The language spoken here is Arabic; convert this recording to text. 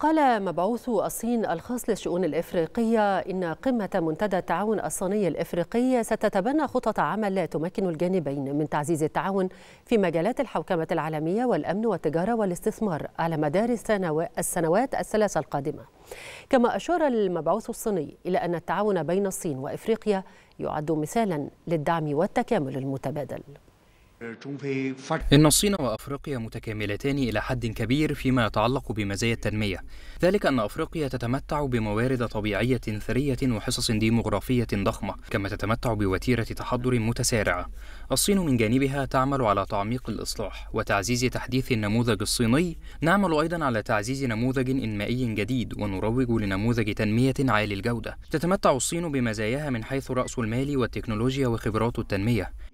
قال مبعوث الصين الخاص للشؤون الإفريقية إن قمة منتدى التعاون الصيني الإفريقي ستتبنى خطط عمل تمكن الجانبين من تعزيز التعاون في مجالات الحوكمة العالمية والأمن والتجارة والاستثمار على مدار السنوات الثلاث القادمة كما أشار المبعوث الصيني إلى أن التعاون بين الصين وإفريقيا يعد مثالا للدعم والتكامل المتبادل إن الصين وأفريقيا متكاملتان إلى حد كبير فيما يتعلق بمزايا التنمية ذلك أن أفريقيا تتمتع بموارد طبيعية ثرية وحصص ديمغرافية ضخمة كما تتمتع بوتيرة تحضر متسارعة الصين من جانبها تعمل على تعميق الإصلاح وتعزيز تحديث النموذج الصيني نعمل أيضا على تعزيز نموذج إنمائي جديد ونروج لنموذج تنمية عالي الجودة تتمتع الصين بمزاياها من حيث رأس المال والتكنولوجيا وخبرات التنمية